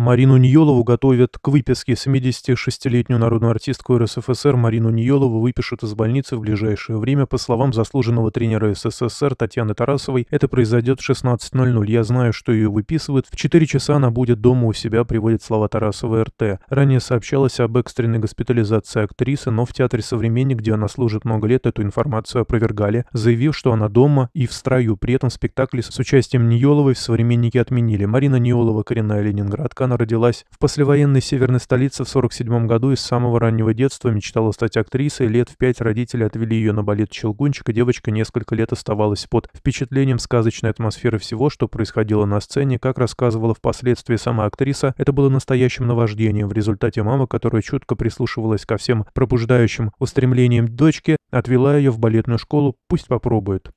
Марину Ниелову готовят к выписке. 76-летнюю народную артистку РСФСР Марину Ниелову выпишут из больницы в ближайшее время. По словам заслуженного тренера СССР Татьяны Тарасовой, это произойдет в 16.00. Я знаю, что ее выписывают. В 4 часа она будет дома у себя, приводит слова Тарасовой РТ. Ранее сообщалось об экстренной госпитализации актрисы, но в театре «Современник», где она служит много лет, эту информацию опровергали, заявив, что она дома и в строю. При этом спектакли с участием Ниеловой в «Современнике» отменили. Марина Ниелова, коренная ленинградка, она родилась в послевоенной северной столице в 47 году и с самого раннего детства мечтала стать актрисой. Лет в пять родители отвели ее на балет «Щелкунчик», и девочка несколько лет оставалась под впечатлением сказочной атмосферы всего, что происходило на сцене. Как рассказывала впоследствии сама актриса, это было настоящим наваждением. В результате мама, которая чутко прислушивалась ко всем пробуждающим устремлениям дочки, отвела ее в балетную школу, пусть попробует.